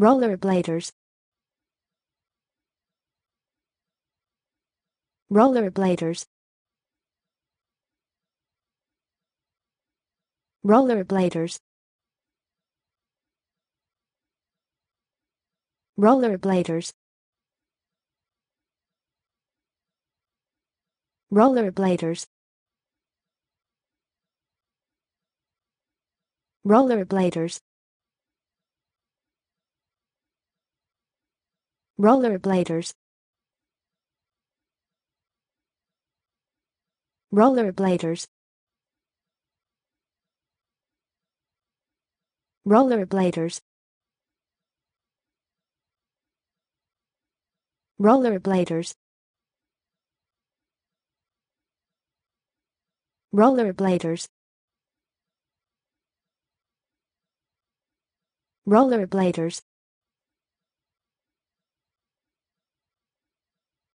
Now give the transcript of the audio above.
rollerbladers rollerbladers rollerbladers rollerbladers rollerbladers rollerbladers rollerbladers rollerbladers rollerbladers rollerbladers rollerbladers rollerbladers